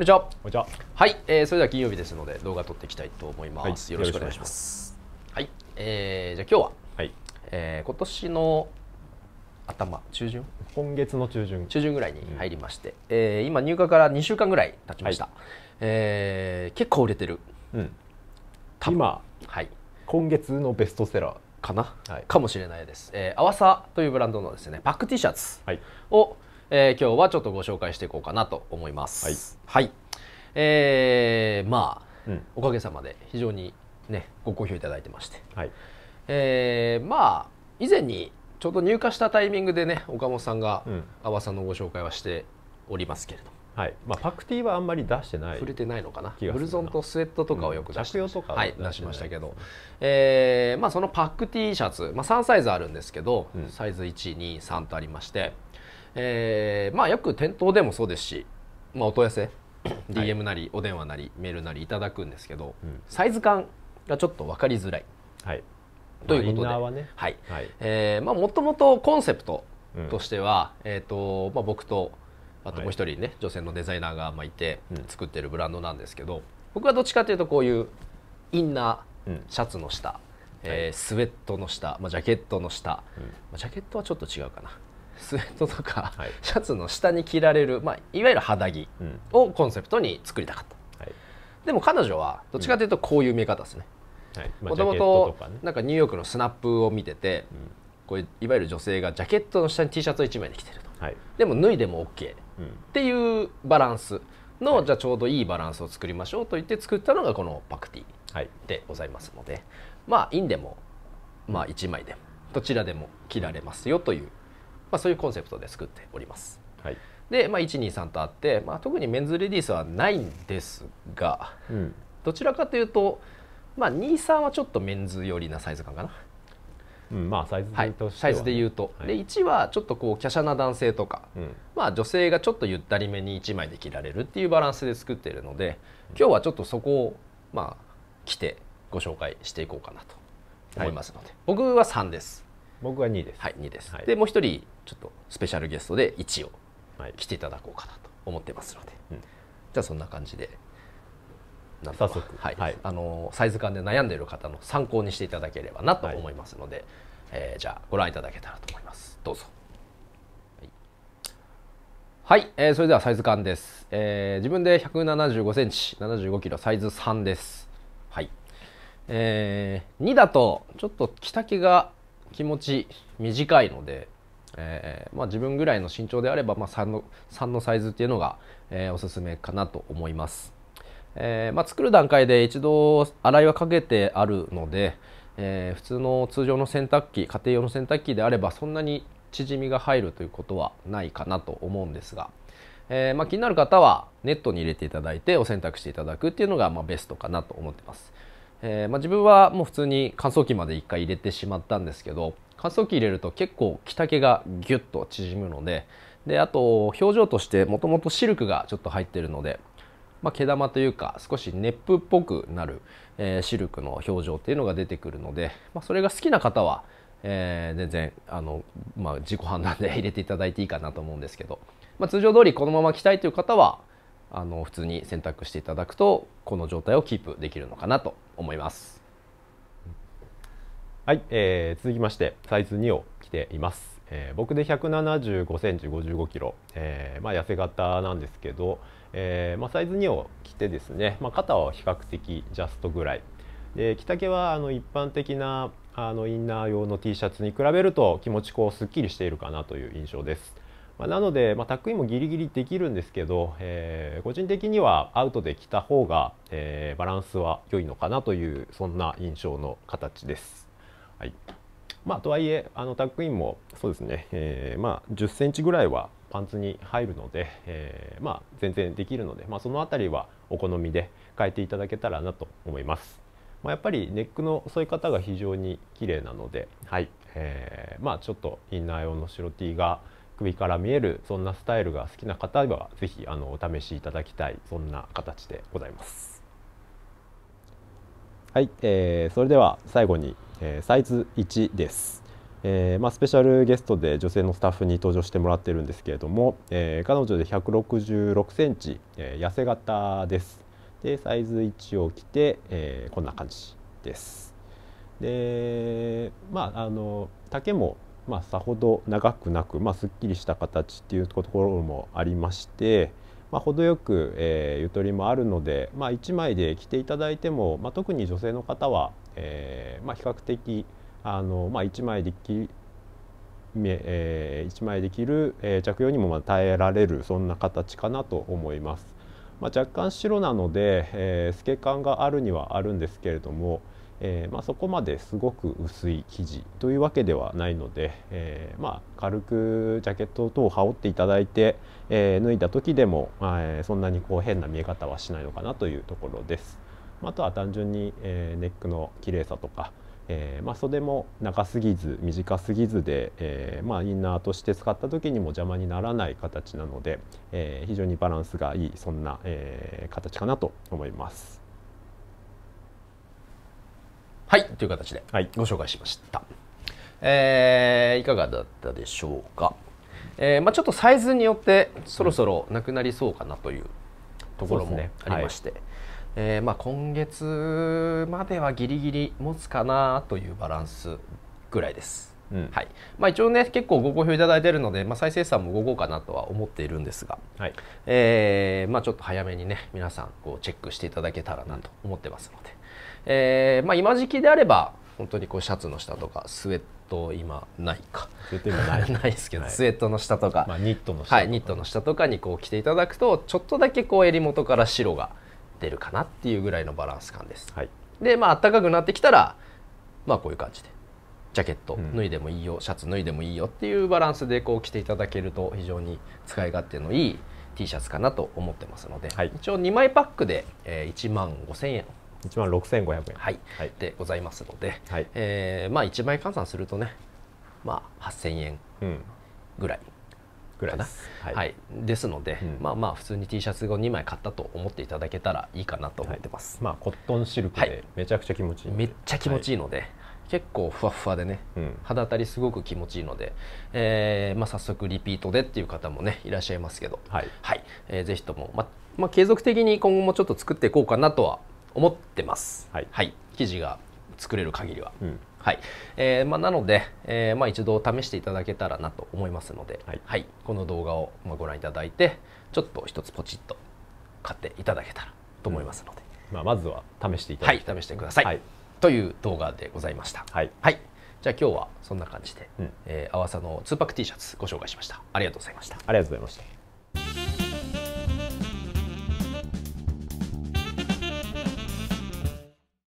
こんにちは。こんにちは。はい、えー、それでは金曜日ですので動画撮っていきたいと思います。はい、よろしくお願いします。はい、えー、じゃあ今日は、はい、えー、今年の頭中旬今月の中旬中旬ぐらいに入りまして、うん、えー、今入荷から2週間ぐらい経ちました、はい、えー、結構売れてる、うん、今、はい、今月のベストセラーかな、はい、かもしれないです、えー、アワサというブランドのですねパック T シャツを、はいえー、今日はちょっとご紹介していこうかなと思います。はい、はい、えー、まあ、うん、おかげさまで非常にねご好評いただいてまして、はい、えー、まあ以前にちょうど入荷したタイミングでね岡本さんが阿波、さんのご紹介はしておりますけれども。はいまあ、パクティーはあんまり出してない触れてないのかなブルゾンとスウェットとかをよく出して、うん、とか、はい、出しましたけど、えーまあ、そのパック T シャツ、まあ、3サイズあるんですけど、うん、サイズ123とありましてえー、まあく店頭でもそうですし、まあ、お問い合わせ DM なりお電話なりメールなりいただくんですけど、サイズ感がちょっと分かりづらい、はい、ということでも、ねはいはいえー、ともとコンセプトとしては、うん、えーとまあ、僕とあともう一人ね、はい、女性のデザイナーがまいて作ってるブランドなんですけど、うん、僕はどっちかというとこういうインナーシャツの下、うん、えー、スウェットの下、まあ、ジャケットの下、まあ、ジャケットはちょっと違うかなスウェットとか、はい、シャツの下に着られる、まあ、いわゆる肌着をコンセプトに作りたかった、はい、でも彼女はどっちかというとこういう見え方ですねもともとなんかニューヨークのスナップを見てて、うん、こういわゆる女性がジャケットの下に T シャツを1枚で着てると、はい、でも脱いでも OK っていうバランスの、じゃあちょうどいいバランスを作りましょうと言って作ったのがこのパクティでございますので、まあインでも、まあ、1枚でもどちらでも着られますよというまあ、そういうコンセプトで作っております。はい、で、まあ、123とあって、まあ、特にメンズレディースはないんですが、うん、どちらかというと、まあ、23はちょっとメンズ寄りなサイズ感かな。うん、まあサイズはい、サイズで言うと、で1はちょっとこう華奢な男性とか、うん、まあ、女性がちょっとゆったりめに1枚で着られるっていうバランスで作っているので今日はちょっとそこをまあ着てご紹介していこうかなと思いますので、はい、僕は3です僕は2ですはい2です、はい、でもう1人ちょっとスペシャルゲストで1を来ていただこうかなと思ってますので、はい、じゃあそんな感じでなんとか、はい、はい、あのサイズ感で悩んでいる方の参考にしていただければなと思いますので、はい、えー、じゃあご覧いただけたらと思いますどうぞはい、えー、それではサイズ感です、えー、自分で1 7 5センチ7 5キロサイズ3ですはいえー、2だとちょっと着丈が気持ち短いのでえー、まあ、自分ぐらいの身長であれば、まあ、3, の3のサイズっていうのが、えー、おすすめかなと思います、えー、まあ、作る段階で一度洗いはかけてあるので、え普通の通常の洗濯機家庭用の洗濯機であればそんなに縮みが入るということはないかなと思うんですが、えま気になる方はネットに入れていただいてお洗濯していただくっていうのが、まベストかなと思ってますえーまあ、自分はもう普通に乾燥機まで1回入れてしまったんですけど、乾燥機入れると結構着丈がギュッと縮むのでであと表情としてもともとシルクがちょっと入ってるので、まあ、毛玉というか少しネップっぽくなる、えー、シルクの表情っていうのが出てくるので、まあ、それが好きな方は、えー、全然あの、まあ、自己判断で 入れていただいていいかなと思うんですけど、まあ、通常通りこのまま着たいという方はあの普通に選択していただくとこの状態をキープできるのかなと思います。はい、えー、続きましてサイズ2を着ています、えー、僕で175センチ55キロ、えー、まあ、痩せ型なんですけど、えー、まあ、サイズ2を着てですね、まあ、肩は比較的ジャストぐらいで着丈はあの一般的なあのインナー用の T シャツに比べると気持ちこうすっきりしているかなという印象です、まなので、まあ、タックインもギリギリできるんですけど、え個人的にはアウトで着た方が、えバランスは良いのかなというそんな印象の形ですまあ、とはいえあのタックインもそうですね、えー、まあ、10センチぐらいはパンツに入るので、えー、まあ、全然できるので、まあ、その辺りはお好みで変えていただけたらなと思います。まあ、やっぱりネックの添え方が非常に綺麗なので、はいえーまあ、ちょっとインナー用の白 T が首から見えるそんなスタイルが好きな方は是非あのお試しいただきたいそんな形でございます。はい、えー、それでは最後にえー、サイズ1です。えーまあ、スペシャルゲストで女性のスタッフに登場してもらってるんですけれども、えー、彼女で166センチ、えー、痩せ型です。でサイズ1を着て、えー、こんな感じです。でまああの丈も、まあ、さほど長くなく、まあ、すっきりした形っていうところもありまして、まあ、程よく、えー、ゆとりもあるので、まあ、1枚で着ていただいても、まあ、特に女性の方は、えーまあ、比較的あの、まあ、1枚で着えー、1枚で着る、えー、着用にもま耐えられるそんな形かなと思います。まあ、若干白なので、えー、透け感があるにはあるんですけれども、えー、まあ、そこまですごく薄い生地というわけではないので、えー、まあ、軽くジャケット等を羽織っていただいて、えー、脱いだ時でも、えそんなにこう変な見え方はしないのかなというところです。あとは単純に、えネックの綺麗さとか、えまあ、袖も長すぎず短すぎずで、えまあ、インナーとして使った時にも邪魔にならない形なので、え非常にバランスがいいそんな、え形かなと思います。はいという形でご紹介しました、はい、えー、いかがだったでしょうか、えーまあ、ちょっとサイズによってそろそろなくなりそうかなというところもありまして、ねはい、えー、まあ、今月まではギリギリ持つかなというバランスぐらいですうん、はいまあ、一応ね結構ご好評いただいてるので、まあ、再生産も動こうかなとは思っているんですが、はいえーまあ、ちょっと早めにね皆さんこうチェックしていただけたらなと思ってますので、うん、えー、まあ、今時期であれば本当にこうシャツの下とかスウェット今ないかスウェット今ない ないですけど、はい、スウェットの下とか、まあ、ニットの下とか、はい、ニットの下とかにこう着ていただくとちょっとだけこう襟元から白が出るかなっていうぐらいのバランス感です。はい、でまあ暖かくなってきたらまあこういう感じでジャケット脱いでもいいよ、シャツ脱いでもいいよっていうバランスでこう着ていただけると非常に使い勝手のいい T シャツかなと思ってますので、はい、一応2枚パックで、えー、1万5000円1万6500円、はいはい、でございますので、はいえーまあ、1枚換算するとね、まあ、8000円ぐらい。うんぐらいです。はい、はい、ですので、うん、まあまあ普通に T シャツを2枚買ったと思っていただけたらいいかなと思ってます。はい、まあコットンシルクでめちゃくちゃ気持ちいい、はい、めっちゃ気持ちいいので、結構ふわふわでね、うん、肌当たりすごく気持ちいいので、えーまあ、早速リピートでっていう方もねいらっしゃいますけど、はいはいえー、ぜひとも、ままあ、継続的に今後もちょっと作っていこうかなとは思ってます。はい、はい、生地が作れる限りは、うんはいえーまあ、なので、えーまあ、一度試していただけたらなと思いますので、はい、はい、この動画をご覧いただいてちょっと一つポチッと買っていただけたらと思いますので、うん、まあ、まずは試していただきたい、はい、試してください、はいという動画でございました。はい、はい、じゃあ今日はそんな感じで、うん、えー、アワサの2パック T シャツご紹介しました。ありがとうございました。ありがとうございました。